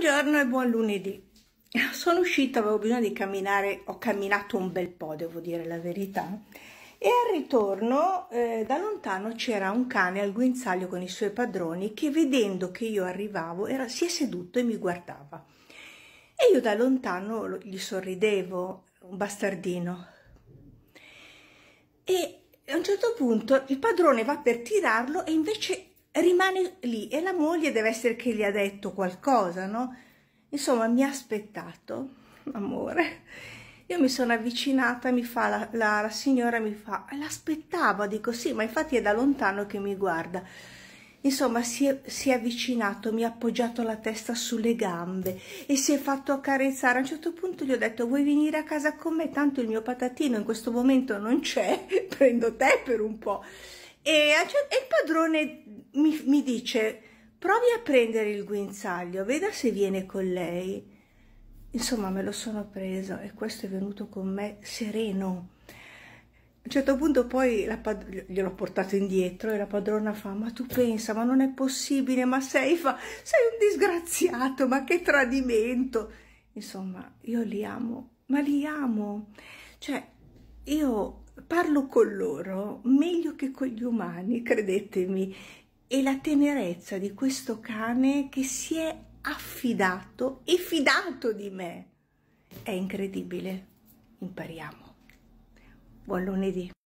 Buongiorno e buon lunedì. Sono uscita, avevo bisogno di camminare, ho camminato un bel po', devo dire la verità. E al ritorno eh, da lontano c'era un cane al guinzaglio con i suoi padroni che vedendo che io arrivavo era, si è seduto e mi guardava. E io da lontano gli sorridevo, un bastardino. E a un certo punto il padrone va per tirarlo e invece rimane lì e la moglie deve essere che gli ha detto qualcosa, no? Insomma, mi ha aspettato, amore. Io mi sono avvicinata, mi fa la, la, la signora mi fa, l'aspettavo, dico sì, ma infatti è da lontano che mi guarda. Insomma, si è, si è, avvicinato, mi ha appoggiato la testa sulle gambe e si è fatto accarezzare. A un certo punto gli ho detto, vuoi venire a casa con me? Tanto il mio patatino in questo momento non c'è, prendo te per un po' e, il padrone mi, mi dice provi a prendere il guinzaglio, veda se viene con lei. Insomma, me lo sono preso e questo è venuto con me sereno. A un certo punto poi gliel'ho portato indietro e la padrona fa ma tu pensa, ma non è possibile, ma sei, fa, sei un disgraziato, ma che tradimento. Insomma, io li amo, ma li amo. Cioè, io parlo con loro meglio che con gli umani, credetemi, e la tenerezza di questo cane che si è affidato e fidato di me è incredibile. Impariamo. Buon lunedì.